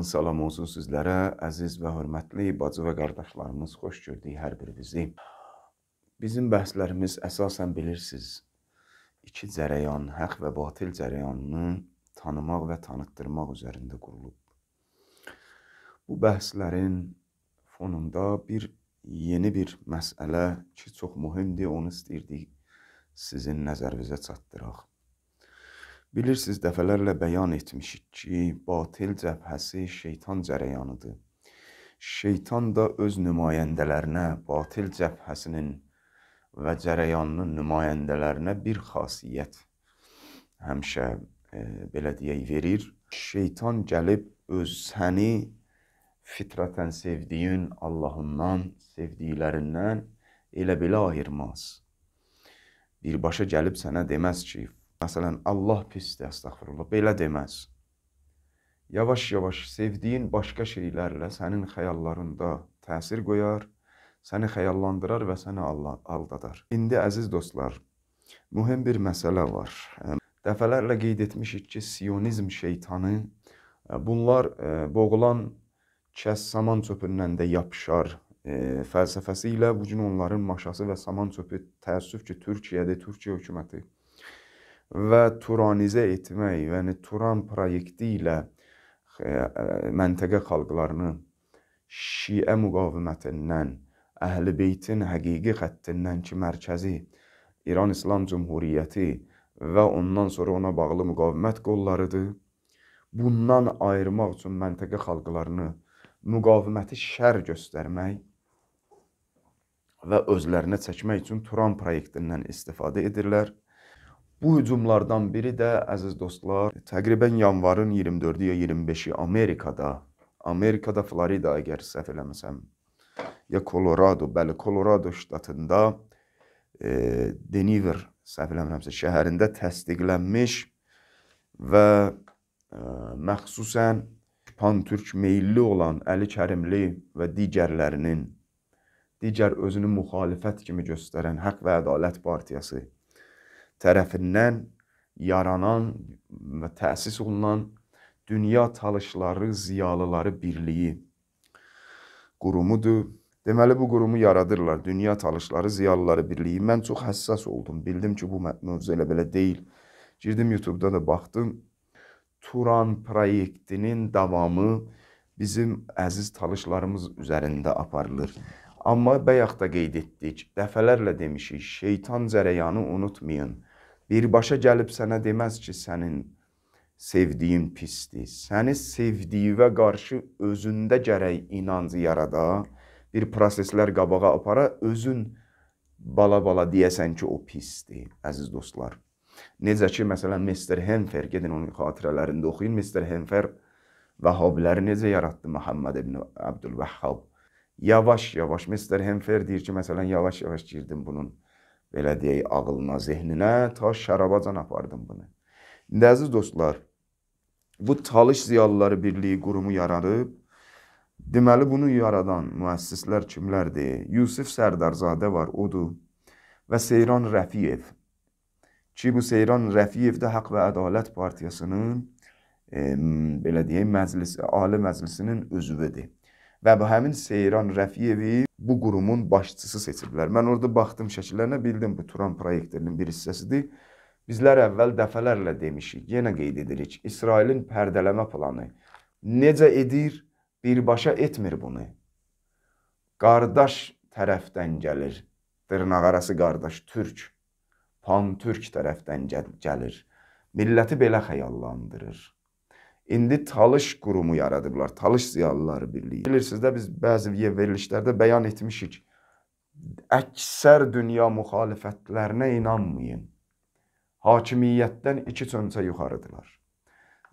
Allahın salamı olsun sizlərə, əziz və hörmətli bacı və qardaşlarımız, xoş gördük hər birinizi. Bizim bəhslərimiz əsasən bilirsiniz, iki cərəyan, həq və batil cərəyanını tanımaq və tanıtdırmaq üzərində qurulub. Bu bəhslərin fonunda bir yeni bir məsələ ki, çox mühümdir, onu istəyirdik sizin nəzərinizə çatdıraq. Bilirsiniz, dəfələrlə bəyan etmişik ki, batil cəbhəsi şeytan cərəyanıdır. Şeytan da öz nümayəndələrinə, batil cəbhəsinin və cərəyanının nümayəndələrinə bir xasiyyət həmişə e, belə deyək verir. Şeytan gəlib öz səni fitrətən sevdiyin Allahından, sevdiklərindən elə belə ayırmaz. Birbaşa gəlib sənə deməz ki, Məsələn, Allah pisdir, əstəğfurullah. Belə deməz. Yavaş-yavaş sevdiyin başqa şeylərlə sənin xəyallarında təsir qoyar, səni xəyallandırar və səni aldadar. İndi əziz dostlar, mühüm bir məsələ var. Dəfələrlə qeyd etmişik ki, sionizm şeytanı e, bunlar e, boğulan kəs saman çöpündən də yapışar e, fəlsəfəsi ilə bu gün onların maşası və saman çöpü təəssüf ki, Türkiyədə Türkiyə hökuməti və turanizə etmək, yəni Turan proyekti ilə məntəqə xalqlarını Şiə müqavimətindən, Əhl-i Beytin həqiqi xəttindən ki, mərkəzi İran İslam Cümhuriyyəti və ondan sonra ona bağlı müqavimət qollarıdır. Bundan ayırmaq üçün məntəqə xalqlarını müqaviməti şər göstərmək və özlərinə çəkmək üçün Turan proyektindən istifadə edirlər. Bu hücumlardan biri də əziz dostlar, təqribən yanvarın 24-ü ya 25-i Amerikada, Amerikada Florida əgər səhv eləməsəm, ya Colorado, bəli Colorado ştatında e, Deniver səhv eləmirəmsə şəhərində təsdiqlənmiş və e, məxsusən pan-türk meylli olan Əli Kərimli və digərlərinin digər özünü müxalifət kimi göstərən Haqq və Ədalət partiyası tərəfindən yaranan və təsis olunan dünya talışları, ziyalıları birliyi qurumudur. Deməli bu qurumu yaradırlar. Dünya talışları, ziyalıları birliyi. Mən çox həssas oldum. Bildim ki, bu mövzu elə belə deyil. Girdim YouTube-da da baxdım. Turan proyektinin davamı bizim əziz talışlarımız üzərində aparılır. Amma bayaq da qeyd etdik, dəfələrlə demişik, şeytan cərəyanı unutmayın birbaşa gəlib sənə deməz ki, sənin sevdiyin pisdir. Səni sevdiyivə qarşı özündə gərək inancı yarada, bir proseslər qabağa apara, özün bala-bala deyəsən ki, o pisdir, əziz dostlar. Necə ki, məsələn, Mr. Henfer, gedin onun xatirələrində oxuyun, Mr. Henfer Vəhabiləri necə yaratdı Məhəmməd ibn Əbdülvəhhab? Yavaş-yavaş, Mr. Henfer deyir ki, məsələn, yavaş-yavaş girdim bunun belə deyək, ağlına, zehninə, ta şərabacan apardım bunu. İndi əziz dostlar, bu Talış Ziyalıları Birliyi qurumu yaradıb, deməli bunu yaradan müəssislər kimlərdir? Yusif Sərdarzadə var, odur. Və Seyran Rəfiyev. Ki bu Seyran Rəfiyev də Haqq və Ədalət Partiyasının e, belə deyək, məclis, ali məclisinin üzvüdür. Və bu həmin Seyran Rəfiyevi bu qurumun başçısı seçiblər. Mən orada baxdım şəkillərinə, bildim bu Turan proyektinin bir hissəsidir. Bizlər əvvəl dəfələrlə demişik, yenə qeyd edirik. İsrailin pərdələmə planı necə edir? Birbaşa etmir bunu. Qardaş tərəfdən gəlir. Dırnaqarası qardaş türk, pan türk tərəfdən gəlir. Milləti belə xəyallandırır. İndi Talış qurumu yaradıblar, Talış ziyalıları birliyi. Bilirsiniz də biz bəzi verilişlərdə bəyan etmişik. Əksər dünya müxalifətlərinə inanmayın. Hakimiyyətdən iki çöncə yuxarıdırlar.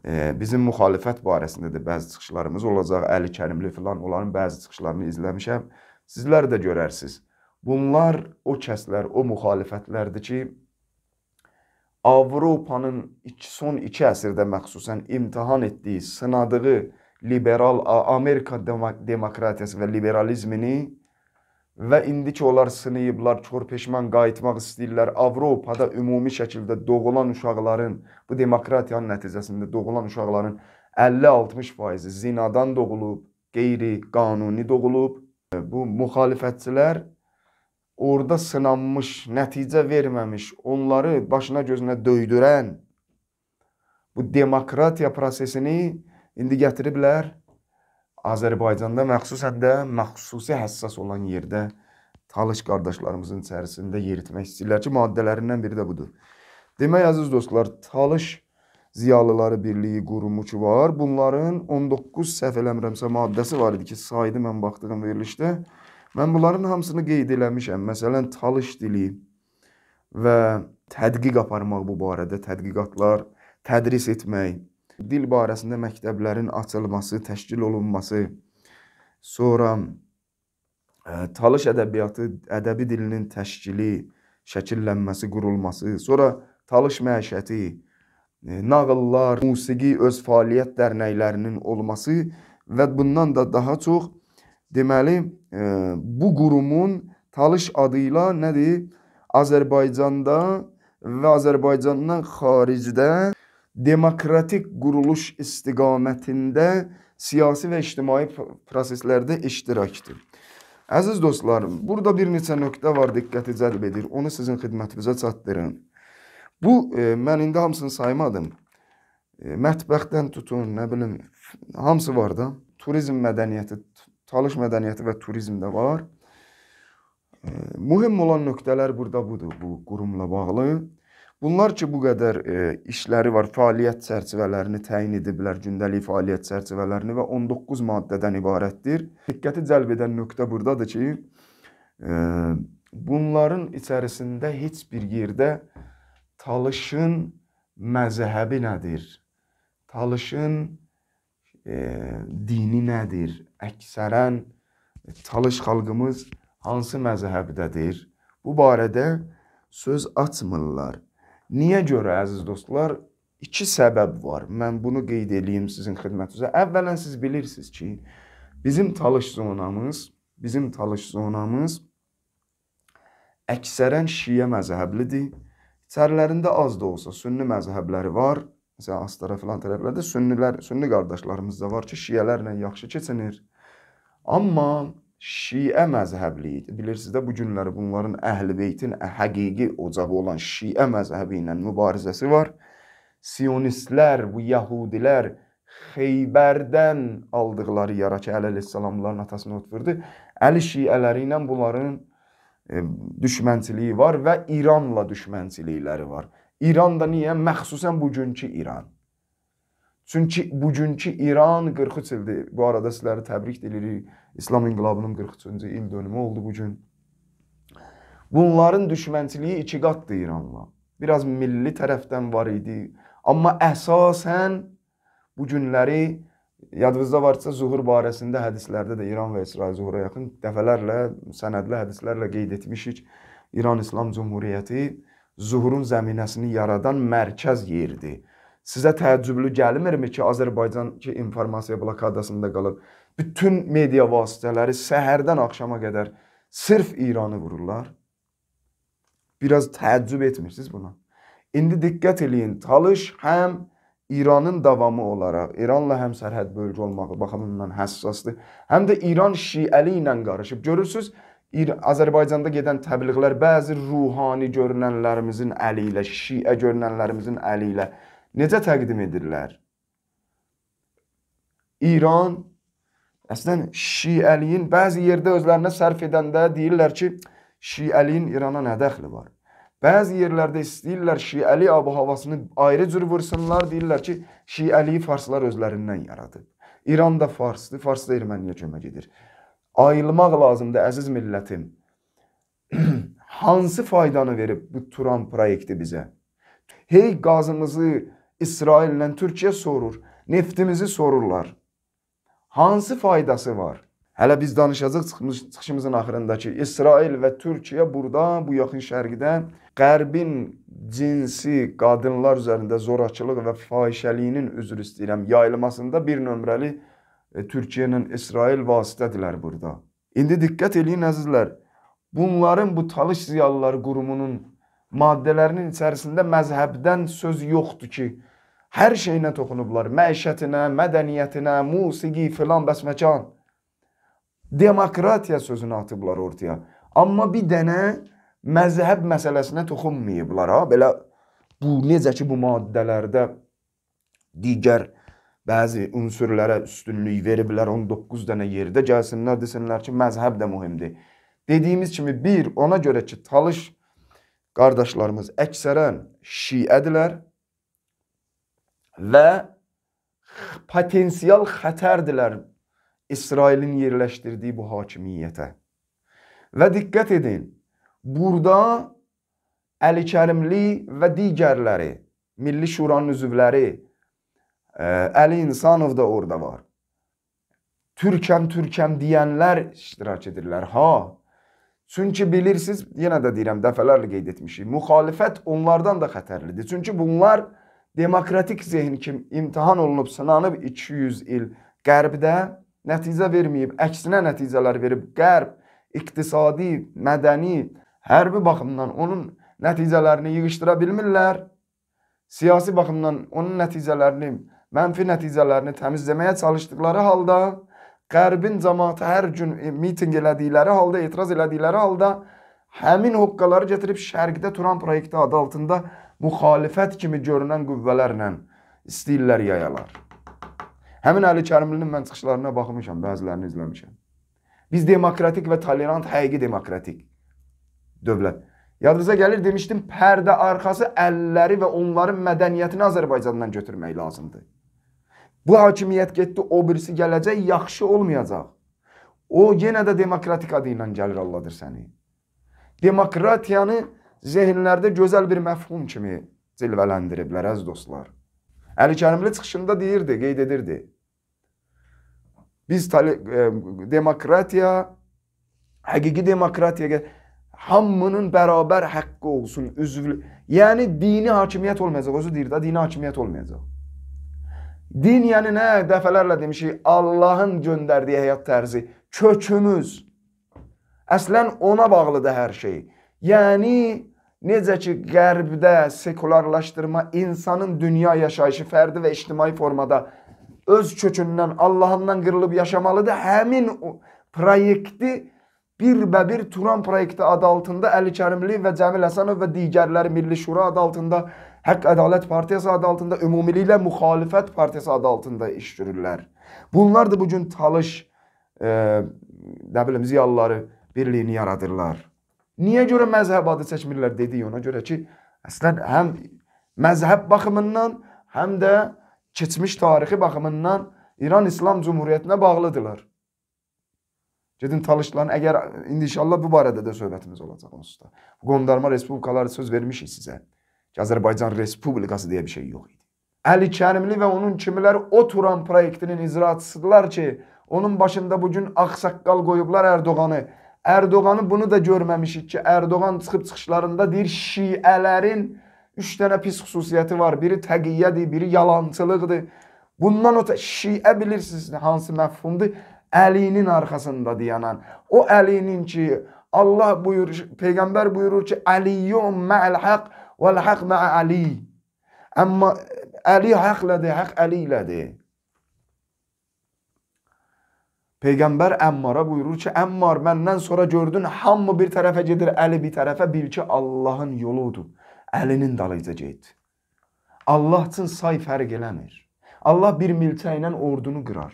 E, bizim müxalifət barəsində də bəzi çıxışlarımız olacaq. Əli Kərimli filan onların bəzi çıxışlarını izləmişəm. Sizlər də görərsiniz. Bunlar o kəslər, o müxalifətlərdir ki, Avropanın son iki əsrdə məxsusən imtihan etdiyi, sınadığı liberal Amerika demokratiyası və liberalizmini və indi ki onlar sınayıblar, körpeşman qayıtmaq istəyirlər. Avropada ümumi şəkildə doğulan uşaqların, bu demokratiyanın nəticəsində doğulan uşaqların 50-60% zinadan doğulub, qeyri-qanuni doğulub. Bu müxalifətçilər orada sınanmış, nəticə verməmiş, onları başına gözünə döydürən bu demokratiya prosesini indi gətiriblər Azərbaycanda məxsusən də məxsusi həssas olan yerdə talış qardaşlarımızın içərisində yeritmək istəyirlər ki, maddələrindən biri də budur. Demək əziz dostlar, talış ziyalıları birliyi qurumu ki var. Bunların 19 səhv eləmirəmsə maddəsi var idi ki, saydı mən baxdığım verilişdə. Mən bunların hamısını qeyd eləmişəm. Məsələn, çalış dili və tədqiq aparmaq bu barədə tədqiqatlar, tədris etmək, dil barəsində məktəblərin açılması, təşkil olunması, sonra çalış e, ədəbiyyatı, ədəbi dilinin təşkili, şəkillənməsi, qurulması, sonra çalış məişəti, e, nağıllar, musiqi öz fəaliyyət dərnəklərinin olması və bundan da daha çox deməli e, bu qurumun Talış adı ilə nədir? Azərbaycanda və Azərbaycandan xaricdə demokratik quruluş istiqamətində siyasi və ictimai proseslərdə iştirakdır. Əziz dostlarım, burada bir neçə nöqtə var diqqəti cəlb edir. Onu sizin xidmətinizə çatdırın. Bu e, mən indi hamısını saymadım. E, mətbəxdən tutun, nə bilim, hamısı var da. Turizm mədəniyyəti, Çalış mədəniyyəti və turizm də var. E, mühüm olan nöqtələr burada budur, bu qurumla bağlı. Bunlar ki, bu qədər e, işləri var, fəaliyyət çərçivələrini təyin ediblər, gündəlik fəaliyyət çərçivələrini və 19 maddədən ibarətdir. Diqqəti cəlb edən nöqtə burdadır ki, e, bunların içərisində heç bir yerdə Talışın məzhəbi nədir? Talışın dini nədir? Əksərən e, çalış xalqımız hansı məzhəbdədir? Bu barədə söz açmırlar. Niyə görə əziz dostlar? İki səbəb var. Mən bunu qeyd eləyim sizin xidmətinizə. Əvvələn siz bilirsiniz ki, bizim talış zonamız, bizim talış zonamız əksərən şiə məzhəblidir. İçərilərində az da olsa sünni məzhəbləri var. Məsələn, Astara filan tərəflərdə sünnilər, sünni qardaşlarımız da var ki, şiələrlə yaxşı keçinir. Amma Şiə məzhəbliyi. Bilirsiniz də bu günləri bunların Əhlibeytin həqiqi ocağı olan Şiə məzhəbi ilə mübarizəsi var. Sionistlər, bu yəhudilər Xeybərdən aldıqları yara ki, Əli əleyhissalamların atasına ötürdü. Əli şiələri ilə bunların e, düşmənçiliyi var və İranla düşmənçilikləri var. İran da niyə? Məxsusən bugünkü İran. Çünki bugünkü İran 43 ildir. Bu arada sizləri təbrik edirik. İslam inqilabının 43-cü il dönümü oldu bu gün. Bunların düşmənçiliyi iki qatdır İranla. Biraz milli tərəfdən var idi. Amma əsasən bu günləri yadınızda varsa zuhur barəsində hədislərdə də İran və İsrail zuhura yaxın dəfələrlə, sənədli hədislərlə qeyd etmişik. İran İslam Cümhuriyyəti zuhurun zəminəsini yaradan mərkəz yerdir. Sizə təəccüblü gəlmirmi ki, Azərbaycan ki, informasiya blokadasında qalıb bütün media vasitələri səhərdən axşama qədər sırf İranı vururlar? Biraz təəccüb etmirsiniz buna? İndi diqqət eləyin. Talış həm İranın davamı olaraq İranla həm sərhəd bölgə olmağı baxımından həssasdır, həm də İran şiəli ilə qarışıb. Görürsüz, Azərbaycanda gedən təbliğlər bəzi ruhani görünənlərimizin əli ilə, şiə görünənlərimizin əli ilə necə təqdim edirlər? İran əslən şiəliyin bəzi yerdə özlərinə sərf edəndə deyirlər ki, şiəliyin İrana nə dəxli var? Bəzi yerlərdə istəyirlər şiəli ab-havasını ayrı cür vursunlar, deyirlər ki, şiəliyi farslar özlərindən yaradıb. İran da farsdır, fars da erməniyə kömək edir ayılmaq lazımdır əziz millətim. Hansı faydanı verib bu Turan proyekti bizə? Hey qazımızı İsrail ilə Türkiyə sorur, neftimizi sorurlar. Hansı faydası var? Hələ biz danışacaq çıxmış, çıxışımızın axırındakı İsrail və Türkiyə burada, bu yaxın şərqdə qərbin cinsi qadınlar üzərində zorakılıq və fahişəliyinin üzr istəyirəm yayılmasında bir nömrəli e, Türkiyənin İsrail vasitədirlər burada. İndi diqqət eləyin əzizlər. Bunların bu Talış ziyalıları qurumunun maddələrinin içərisində məzhəbdən söz yoxdur ki, hər şeyinə toxunublar. Məişətinə, mədəniyyətinə, musiqi filan bəs məkan. Demokratiya sözünü atıblar ortaya. Amma bir dənə məzhəb məsələsinə toxunmayıblar ha. Belə bu necə ki bu maddələrdə digər bəzi unsurlara üstünlük veriblər 19 dənə yerdə gəlsinlər desinlər ki, məzhəb də mühümdür. Dediyimiz kimi bir ona görə ki, Talış qardaşlarımız əksərən şiədirlər və potensial xətərdilər İsrailin yerləşdirdiyi bu hakimiyyətə. Və diqqət edin, burada Əli Kərimli və digərləri, Milli Şuranın üzvləri Əli İnsanov da orada var. Türkəm, Türkəm deyənlər iştirak edirlər. Ha. Çünki bilirsiniz, yenə də deyirəm, dəfələrlə qeyd etmişik. Müxalifət onlardan da xətərlidir. Çünki bunlar demokratik zehn kimi imtahan olunub, sınanıb 200 il qərbdə nəticə verməyib, əksinə nəticələr verib. Qərb iqtisadi, mədəni, hərbi baxımdan onun nəticələrini yığışdıra bilmirlər. Siyasi baxımdan onun nəticələrini mənfi nəticələrini təmizləməyə çalışdıqları halda Qərbin cəmaatı hər gün e, mitinq elədikləri halda, etiraz elədikləri halda həmin hoqqaları gətirib şərqdə Turan proyekti adı altında müxalifət kimi görünən qüvvələrlə istəyirlər yayalar. Həmin Əli Kərimlinin mən çıxışlarına baxmışam, bəzilərini izləmişəm. Biz demokratik və tolerant, həqiqi demokratik dövlət. Yadınıza gəlir demişdim, pərdə arxası əlləri və onların mədəniyyətini Azərbaycandan götürmək lazımdır. Bu hakimiyyət getdi, o birisi gələcək, yaxşı olmayacaq. O yenə də demokratik adı ilə gəlir Allahdır səni. Demokratiyanı zehinlərdə gözəl bir məfhum kimi cilvələndiriblər əziz dostlar. Əli Kərimli çıxışında deyirdi, qeyd edirdi. Biz e, demokratiya həqiqi demokratiyaya hamının bərabər haqqı olsun, üzvlü. Yəni dini hakimiyyət olmayacaq, özü deyir də, dini hakimiyyət olmayacaq. Din yəni nə? Dəfələrlə demişik, Allahın göndərdiyi həyat tərzi, kökümüz. Əslən ona bağlıdır hər şey. Yəni necə ki qərbdə sekularlaşdırma insanın dünya yaşayışı fərdi və ictimai formada öz kökündən, Allahından qırılıb yaşamalıdır. Həmin o proyekti birbə-bir Turan proyekti adı altında Əli Kərimli və Cəmil Həsənov və digərləri Milli Şura adı altında Haqq Ədalət Partiyası adı altında, ümumiliklə Müxalifət Partiyası adı altında iş görürlər. Bunlar da bu gün talış e, nə bilim ziyalıları birliyini yaradırlar. Niyə görə məzhəb adı seçmirlər dedik ona görə ki, əslən həm məzhəb baxımından, həm də keçmiş tarixi baxımından İran İslam Cumhuriyyətinə bağlıdırlar. Gedin talışların, əgər indi inşallah bu barədə də söhbətimiz olacaq onsuz da. Qondarma respublikaları söz vermişik sizə ki, Azərbaycan Respublikası deyə bir şey yox idi. Əli Kərimli və onun kimiləri o Turan proyektinin icraçısıdırlar ki, onun başında bugün axsaqqal qoyublar Ərdoğanı. Ərdoğanı bunu da görməmişik ki, Ərdoğan çıxıb çıxışlarında deyir şiələrin 3 dənə pis xüsusiyyəti var. Biri təqiyyədir, biri yalançılıqdır. Bundan ötə şiə bilirsiniz hansı məfhumdur? Əlinin arxasında dayanan. O əlinin ki, Allah buyurur, peyğəmbər buyurur ki, Əliyyun mə'l haqq Vəl haqq mə Ali. Amma Əli haqlıdır, haqq Əli ilədir. Peyğəmbər Əmmara buyurur ki, Əmmar məndən sonra gördün, hamı bir tərəfə gedir, Əli bir tərəfə, bil ki, Allahın yoludur. Əlinin dalıca get. Allah üçün say fərq eləmir. Allah bir milçəklə ordunu qırar.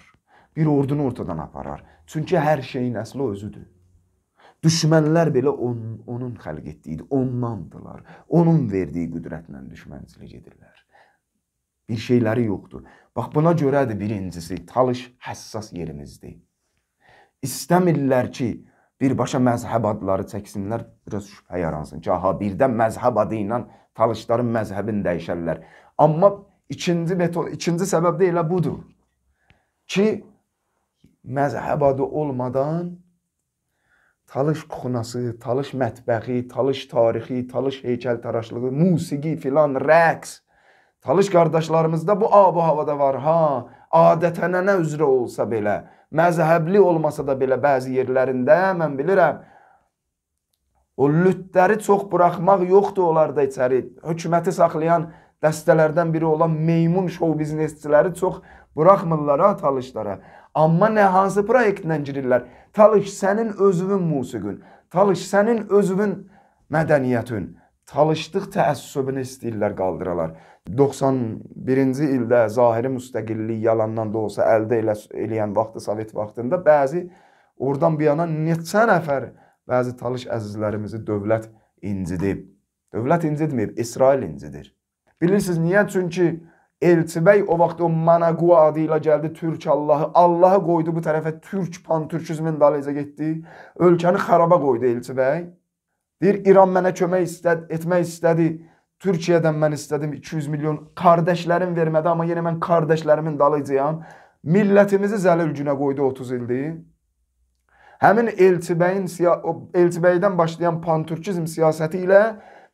Bir ordunu ortadan aparar. Çünki hər şeyin əsli özüdür. Düşmənlər belə onun, onun xəlq etdiyi idi, ondandılar. Onun verdiyi qüdrətlə düşmənçilik edirlər. Bir şeyləri yoxdur. Bax buna görədir birincisi, talış həssas yerimizdir. İstəmirlər ki, birbaşa məzhəb adları çəksinlər, biraz şübhə yaransın ki, aha birdə məzhəb adı ilə talışların məzhəbini dəyişərlər. Amma ikinci metod, ikinci səbəb də elə budur ki, məzhəb adı olmadan Talış kuxunası, talış mətbəxi, talış tarixi, talış heykəltaraşlığı, musiqi filan, rəqs. Talış qardaşlarımızda bu abu havada var ha. Adətənənə üzrə olsa belə, məzhəbli olmasa da belə bəzi yerlərində mən bilirəm. O lütləri çox buraxmaq yoxdur onlarda içəri. Hökuməti saxlayan dəstələrdən biri olan meymun şou biznesçiləri çox buraxmırlar ha talışlara. Amma nə hansı proyektdən girirlər? Talış sənin özünün musiqin, talış sənin özünün mədəniyyətin. Talışdıq təəssübünü istəyirlər qaldıralar. 91-ci ildə zahiri müstəqillik yalandan da olsa əldə elə, eləyən vaxtı Sovet vaxtında bəzi oradan bu yana neçə nəfər bəzi talış əzizlərimizi dövlət incidib. Dövlət incidməyib, İsrail incidir. Bilirsiniz niyə? Çünki Elçi bəy o vaxt o Managua adı ilə gəldi Türk Allahı. Allahı qoydu bu tərəfə Türk pantürkizmin dalınca getdi. Ölkəni xaraba qoydu Elçi bəy. Deyir İran mənə kömək istəd, etmək istədi. Türkiyədən mən istədim 200 milyon qardaşlərim vermədi, amma yenə mən qardaşlərimin dalıcıyam. Millətimizi zəlil günə qoydu 30 ildir. Həmin Elçi bəyin Elçi bəydən başlayan pantürkizm siyasəti ilə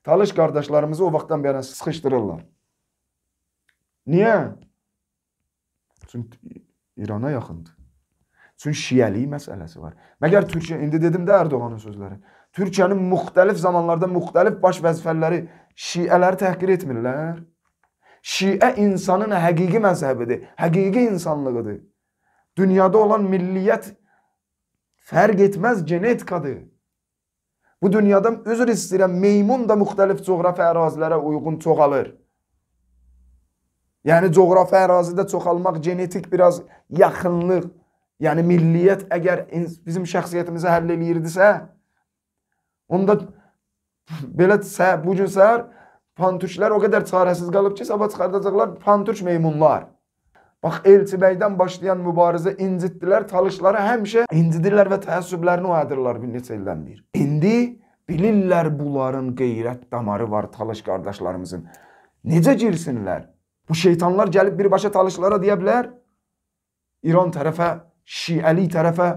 Talış qardaşlarımızı o vaxtdan bəri sıxışdırırlar. Niyə? Çünki İrana yaxındır. Çünki şiəlik məsələsi var. Məgər Türkiyə indi dedim də Ərdoğanın sözləri. Türkiyənin müxtəlif zamanlarda müxtəlif baş vəzifələri şiələri təhqir etmirlər. Şiə insanın həqiqi məzhəbidir, həqiqi insanlığıdır. Dünyada olan milliyyət fərq etməz genetikadır. Bu dünyada üzr istəyirəm, meymun da müxtəlif coğrafi ərazilərə uyğun çoxalır. Yəni coğrafi ərazidə çoxalmaq, genetik biraz yaxınlıq, yəni milliyyət əgər bizim şəxsiyyətimizi həll eləyirdisə, onda belə bu gün səhər pantuşlar o qədər çarəsiz qalıb ki, sabah çıxardacaqlar pantuş meymunlar. Bax Elçibəydən başlayan mübarizə incitdilər, talışları həmişə incidirlər və təəssüblərini oyadırlar bir neçə ildən bir. İndi bilirlər bunların qeyrət damarı var talış qardaşlarımızın. Necə girsinlər? Bu şeytanlar gəlib birbaşa talışlara deyə bilər. İran tərəfə, şiəli tərəfə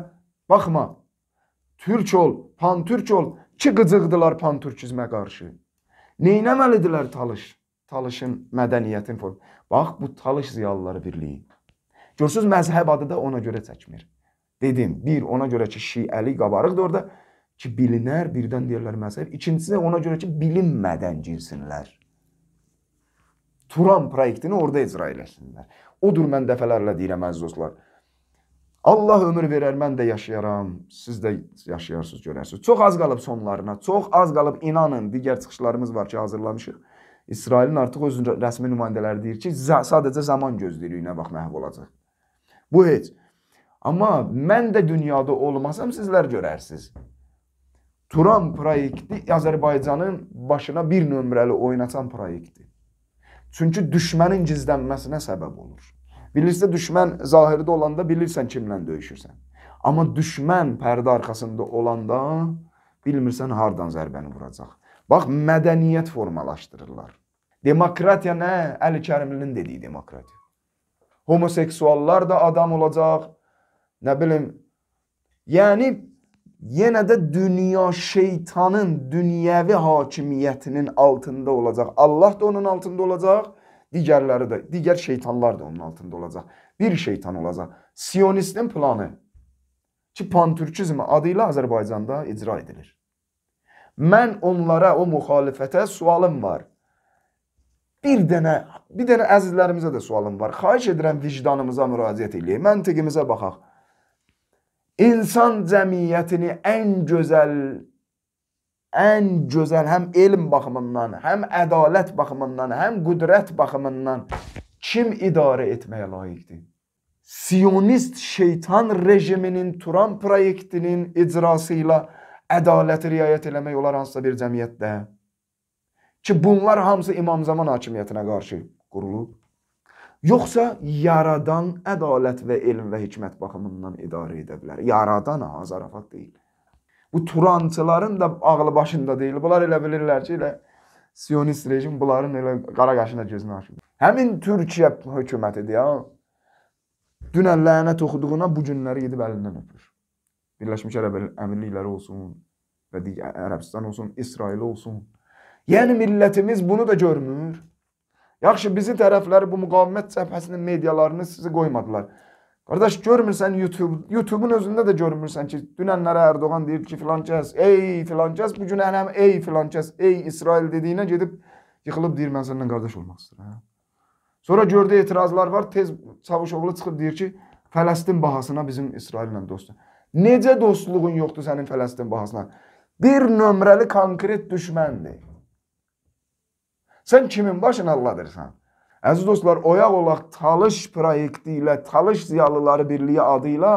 baxma. Türk ol, pan-türk ol. Ki qıcıqdılar pan-türkizmə qarşı. Neynəməlidirlər talış? Talışın mədəniyyətin formu. Bax, bu talış ziyalıları birliyi. Görsünüz, məzhəb adı da ona görə çəkmir. Dedim, bir, ona görə ki, şiəli qabarıqdır orada ki, bilinər, birdən deyirlər məzhəb. İkincisi, ona görə ki, bilinmədən girsinlər. Turan proyektini orada icra eləsinlər. Odur mən dəfələrlə deyirəm əziz dostlar. Allah ömür verər, mən də yaşayaram, siz də yaşayarsınız, görərsiniz. Çox az qalıb sonlarına, çox az qalıb inanın, digər çıxışlarımız var ki, hazırlamışıq. İsrailin artıq öz rəsmi nümayəndələri deyir ki, sadəcə zaman gözləyirik nə vaxt məhv olacaq. Bu heç. Amma mən də dünyada olmasam sizlər görərsiniz. Turan proyekti Azərbaycanın başına bir nömrəli oynatan proyektdir. Çünki düşmənin gizlənməsinə səbəb olur. Bilirsə düşmən zahirdə olanda bilirsən kimlə döyüşürsən. Amma düşmən pərdə arxasında olanda bilmirsən hardan zərbəni vuracaq. Bax mədəniyyət formalaşdırırlar. Demokratiya nə? Əli Kərimlinin dediyi demokratiya. Homoseksuallar da adam olacaq. Nə bilim. Yəni yenə də dünya şeytanın dünyəvi hakimiyyətinin altında olacaq. Allah da onun altında olacaq, digərləri də, digər şeytanlar da onun altında olacaq. Bir şeytan olacaq. Siyonistin planı ki, pantürkizm adı ilə Azərbaycanda icra edilir. Mən onlara, o müxalifətə sualım var. Bir dənə, bir dənə əzizlərimizə də sualım var. Xahiş edirəm vicdanımıza müraciət edək, məntiqimizə baxaq insan cəmiyyətini ən gözəl ən gözəl həm elm baxımından, həm ədalət baxımından, həm qudrət baxımından kim idarə etməyə layiqdir? Siyonist şeytan rejiminin Turan proyektinin icrası ilə ədaləti riayət eləmək olar hansısa bir cəmiyyətdə ki, bunlar hamısı imam zaman hakimiyyətinə qarşı qurulub. Yoxsa yaradan ədalət və elm və hikmət baxımından idarə edə bilər. Yaradan azarafat deyil. Bu turançıların da ağlı başında deyil. Bunlar elə bilirlər ki, elə sionist rejim bunların elə qara qaşına gözünü açır. Həmin Türkiyə hökumətidir ya. Dünən lənət oxuduğuna bu günləri gedib əlindən öpür. Birləşmiş Ərəb Əmirlikləri olsun və digər Ərəbistan olsun, İsrail olsun. Yəni millətimiz bunu da görmür. Yaxşı, bizi tərəfləri bu müqavimət səhifəsinin medialarını sizi qoymadılar. Qardaş, görmürsən YouTube, YouTube-un özündə də görmürsən ki, dünənlərə Erdoğan deyib ki, filan kəs, ey filan kəs, bu gün həm ey filan kəs, ey İsrail dediyinə gedib yıxılıb deyir mən səndən qardaş olmaq istəyirəm. Sonra gördü etirazlar var, tez Çavuşoğlu çıxıb deyir ki, Fələstin bahasına bizim İsraillə dostdur. Necə dostluğun yoxdur sənin Fələstin bahasına? Bir nömrəli konkret düşməndir. Sən kimin başını alladırsan? Əziz dostlar, oyaq olaq Talış proyekti ilə, Talış ziyalıları birliyi adı ilə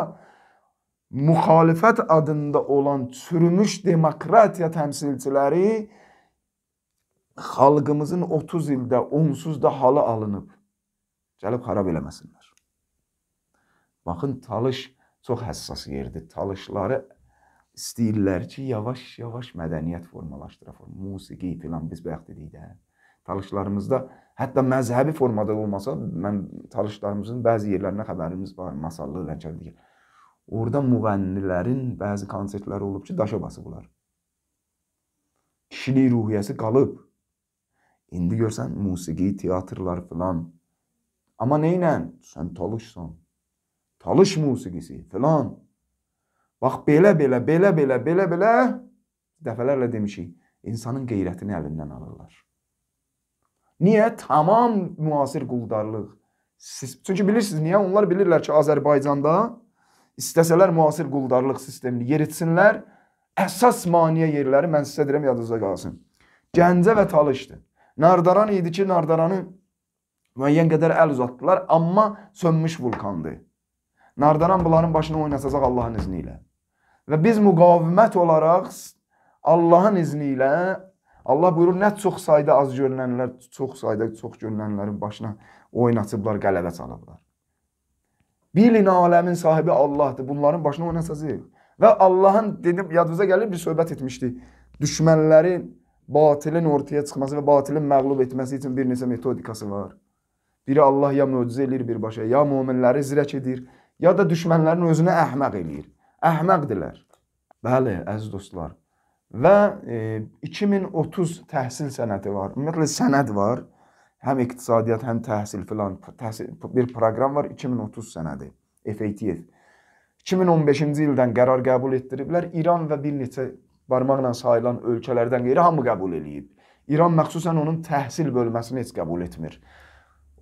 müxalifət adında olan çürümüş demokratiya təmsilçiləri xalqımızın 30 ildə onsuz da halı alınıb gəlib xarab eləməsinlər. Baxın, Talış çox həssas yerdir. Talışları istəyirlər ki, yavaş-yavaş mədəniyyət formalaşdıra, musiqi filan biz bayaq dedik də. Talışlarımızda hətta məzhəbi formada olmasa, mən talışlarımızın bəzi yerlərinə xəbərimiz var, masallı, rəngəli. Orda müğənnilərin bəzi konsertləri olub ki, daşa basıblar. Kişilik ruhiyyəsi qalıb. İndi görsən musiqi, teatrlar filan. Amma nə ilə? Sən talışsan. Talış musiqisi filan. Bax belə belə belə belə belə belə dəfələrlə demişik, insanın qeyrətini əlindən alırlar. Niyə? Tamam müasir quldarlıq. Siz, çünki bilirsiniz niyə? Onlar bilirlər ki, Azərbaycanda istəsələr müasir quldarlıq sistemini yeritsinlər, əsas maneə yerləri mən sizə deyirəm yadınızda qalsın. Gəncə və Talışdır. Nardaran idi ki, Nardaranı müəyyən qədər əl uzatdılar, amma sönmüş vulkandır. Nardaran bunların başını oynasacaq Allahın izni ilə. Və biz müqavimət olaraq Allahın izni ilə Allah buyurur, nə çox sayda az görünənlər, çox sayda çox görünənlərin başına oyun açıblar, qələbə çalıblar. Bilin aləmin sahibi Allahdır. Bunların başına oyun açacaq. Və Allahın dedim yadınıza gəlir bir söhbət etmişdik. Düşmənlərin batilin ortaya çıxması və batilin məğlub etməsi üçün bir neçə metodikası var. Biri Allah ya möcüzə eləyir birbaşa, ya möminləri zirək edir, ya da düşmənlərin özünə əhməq eləyir. Əhməqdirlər. Bəli, əziz dostlar və e, 2030 təhsil sənədi var. Ümumiyyətlə sənəd var. Həm iqtisadiyyat, həm təhsil filan təhsil bir proqram var 2030 sənədi. FATF. 2015-ci ildən qərar qəbul etdiriblər. İran və bir neçə barmaqla sayılan ölkələrdən qeyri hamı qəbul eləyib. İran məxsusən onun təhsil bölməsini heç qəbul etmir.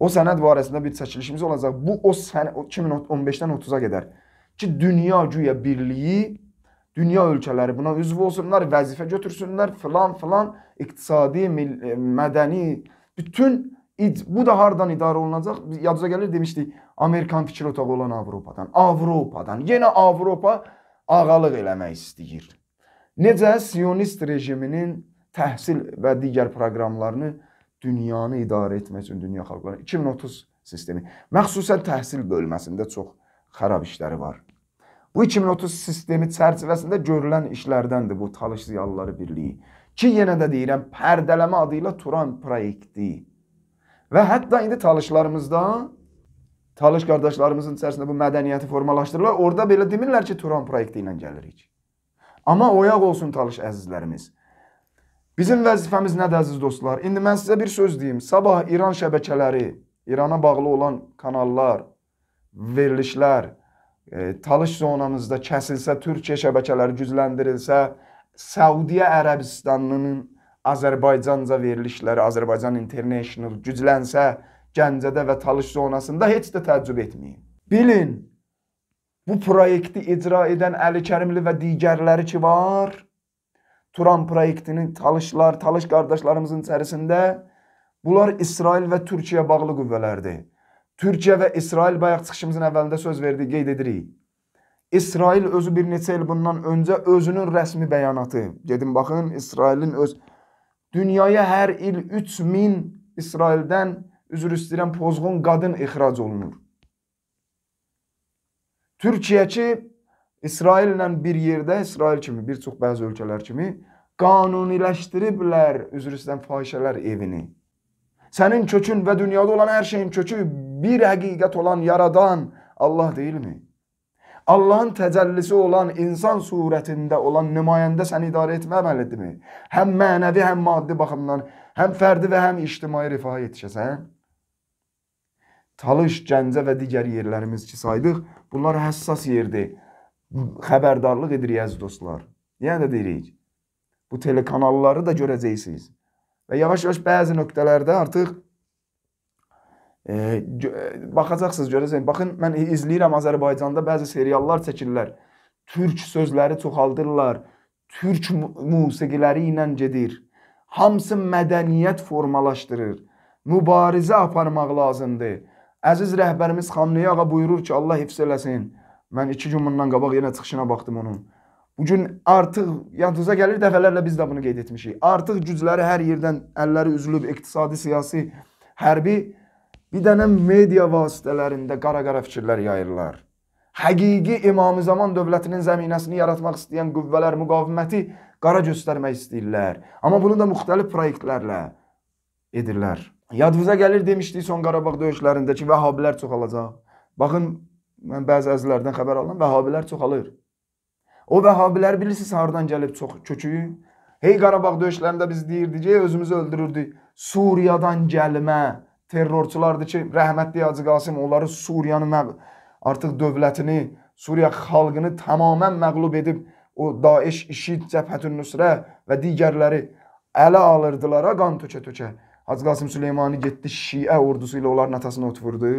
O sənəd barəsində bir çəkilişimiz olacaq. Bu o sən 2015-dən 30-a qədər ki, dünya güya birliyi dünya ölkələri buna üzv olsunlar, vəzifə götürsünlər, filan filan iqtisadi, e, mədəni bütün bu da hardan idarə olunacaq? Yadınıza gəlir demişdik, Amerikan fikir otağı olan Avropadan, Avropadan, yenə Avropa ağalıq eləmək istəyir. Necə Siyonist rejiminin təhsil və digər proqramlarını dünyanı idarə etmək üçün dünya xalqları 2030 sistemi, məxsusən təhsil bölməsində çox xarab işləri var. Bu 2030 sistemi çərçivəsində görülən işlərdəndir bu Talış Ziyalıları Birliyi. Ki yenə də deyirəm, pərdələmə adı ilə Turan proyekti. Və hətta indi talışlarımızda Talış qardaşlarımızın içərisində bu mədəniyyəti formalaşdırırlar. Orada belə demirlər ki, Turan proyekti ilə gəlirik. Amma oyaq olsun Talış əzizlərimiz. Bizim vəzifəmiz nədir əziz dostlar? İndi mən sizə bir söz deyim. Sabah İran şəbəkələri, İrana bağlı olan kanallar, verilişlər e, talış zonamızda kəsilsə, Türkiyə şəbəkələri gücləndirilsə, Səudiyyə Ərəbistanının Azərbaycanca verilişləri, Azərbaycan International güclənsə, Gəncədə və talış zonasında heç də təəccüb etməyin. Bilin, bu proyekti icra edən Əli Kərimli və digərləri ki var, Turan proyektinin talışlar, talış qardaşlarımızın içərisində bunlar İsrail və Türkiyə bağlı qüvvələrdir. Türkiyə və İsrail bayaq çıxışımızın əvvəlində söz verdi, qeyd edirik. İsrail özü bir neçə il bundan öncə özünün rəsmi bəyanatı. Gedin baxın, İsrailin öz dünyaya hər il 3000 İsraildən üzr istəyirəm pozğun qadın ixrac olunur. Türkiyə ki İsraillə bir yerdə, İsrail kimi, bir çox bəzi ölkələr kimi qanuniləşdiriblər üzr istəyirəm fahişələr evini. Sənin kökün və dünyada olan hər şeyin kökü bir həqiqət olan yaradan Allah deyilmi? Allahın təcəllisi olan insan surətində olan nümayəndə sən idarə etməməlidirmi? Həm mənəvi, həm maddi baxımdan, həm fərdi və həm ictimai rifaha yetişəsən. Talış, Gəncə və digər yerlərimiz ki saydıq, bunlar həssas yerdir. Xəbərdarlıq edirik əziz dostlar. Yenə yəni də deyirik. Bu telekanalları da görəcəksiniz. Və yavaş-yavaş bəzi nöqtələrdə artıq baxacaqsınız görəcəksiniz. Baxın mən izləyirəm Azərbaycanda bəzi seriallar çəkirlər. Türk sözləri çoxaldırlar. Türk musiqiləri ilə gedir. Hamısı mədəniyyət formalaşdırır. Mübarizə aparmaq lazımdır. Əziz rəhbərimiz Xamneyi ağa buyurur ki, Allah hifz eləsin. Mən 2 gün bundan qabaq yenə çıxışına baxdım onun. Bu gün artıq yadınıza gəlir dəfələrlə biz də bunu qeyd etmişik. Artıq gücləri hər yerdən əlləri üzülüb iqtisadi, siyasi, hərbi Bir dənə media vasitələrində qara-qara fikirlər yayırlar. Həqiqi İmam-ı Zaman dövlətinin zəminəsini yaratmaq istəyən qüvvələr müqaviməti qara göstərmək istəyirlər. Amma bunu da müxtəlif proyektlərlə edirlər. Yadınıza gəlir demişdik son Qarabağ döyüşlərində ki, Vəhabilər çoxalacaq. Baxın, mən bəzi əzilərdən xəbər alıram, Vəhabilər çoxalır. O Vəhabilər bilirsiniz hardan gəlib çox köküyü? Hey Qarabağ döyüşlərində biz deyirdik ki, özümüzü öldürürdük. Suriyadan gəlmə terrorçulardır ki, rəhmətli Hacı Qasım onları Suriyanın artıq dövlətini, Suriya xalqını tamamən məqlub edib o Daesh, İşid, Cəbhətün Nüsrə və digərləri ələ alırdılar, qan tökə-tökə. Hacı Qasım Süleymani getdi Şiə ordusu ilə onların atasını ot vurdu.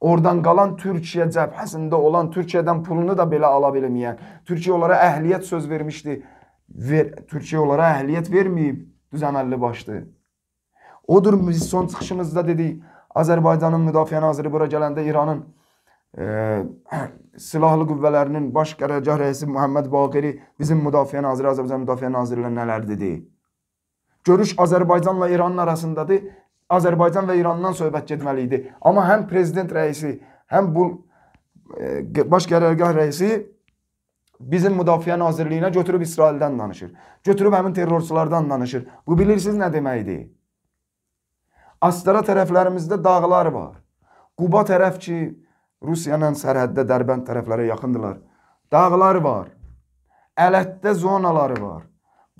Oradan qalan Türkiyə cəbhəsində olan Türkiyədən pulunu da belə ala bilməyən, Türkiyə onlara əhliyyət söz vermişdi. Ver, Türkiyə onlara əhliyyət verməyib düzəməlli başdı. Odur biz son çıxışımızda dedik, Azərbaycanın müdafiə naziri bura gələndə İranın e, silahlı qüvvələrinin baş qərargah rəisi Məhəmməd Baqiri bizim müdafiə naziri Azərbaycan müdafiə naziri ilə nələr dedi? Görüş Azərbaycanla İranın arasındadır. Azərbaycan və İrandan söhbət getməli idi. Amma həm prezident rəisi, həm bu e, baş qərargah rəisi bizim müdafiə nazirliyinə götürüb İsraildən danışır. Götürüb həmin terrorçulardan danışır. Bu bilirsiniz nə deməkdir? Astara tərəflərimizdə dağlar var. Quba tərəf ki, Rusiya ilə sərhəddə Dərbənd tərəflərə yaxındırlar. Dağlar var. Ələtdə zonaları var.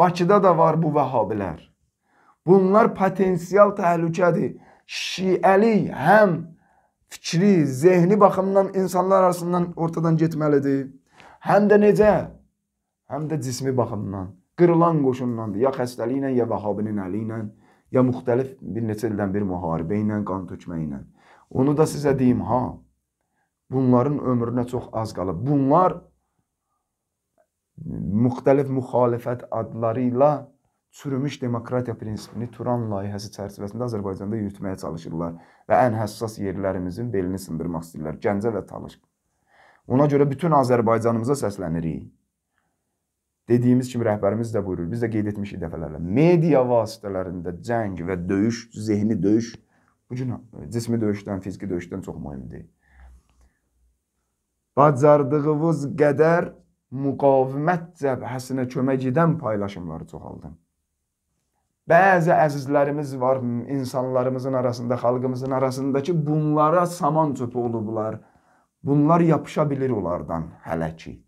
Bakıda da var bu vəhabilər. Bunlar potensial təhlükədir. Şiəlik həm fikri, zehni baxımdan insanlar arasından ortadan getməlidir. Həm də necə? Həm də cismi baxımdan. Qırılan qoşunlandır. Ya xəstəliklə, ya vəhabinin əli ilə ya müxtəlif bir neçə ildən bir müharibə ilə, qan tökmə ilə. Onu da sizə deyim ha. Bunların ömrünə çox az qalıb. Bunlar müxtəlif müxalifət adları ilə çürümüş demokratiya prinsipini Turan layihəsi çərçivəsində Azərbaycanda yürütməyə çalışırlar və ən həssas yerlərimizin belini sındırmaq istəyirlər. Gəncə və Talış. Ona görə bütün Azərbaycanımıza səslənirik. Dediyimiz kimi rəhbərimiz də buyurur, biz də qeyd etmişik dəfələrlə. Media vasitələrində cəng və döyüş, zehni döyüş bu gün e, cismi döyüşdən, fiziki döyüşdən çox mühümdür. Bacardığınız qədər müqavimət cəbhəsinə kömək edən paylaşımları çoxaldı. Bəzi əzizlərimiz var, insanlarımızın arasında, xalqımızın arasındakı bunlara saman çöpü olublar. Bunlar yapışa bilir onlardan hələ ki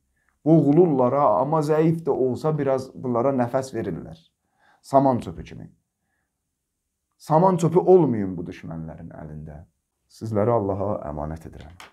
boğulurlar ha, amma zəif də olsa biraz bunlara nəfəs verirlər. Saman çöpü kimi. Saman çöpü olmayın bu düşmənlərin əlində. Sizləri Allaha əmanət edirəm.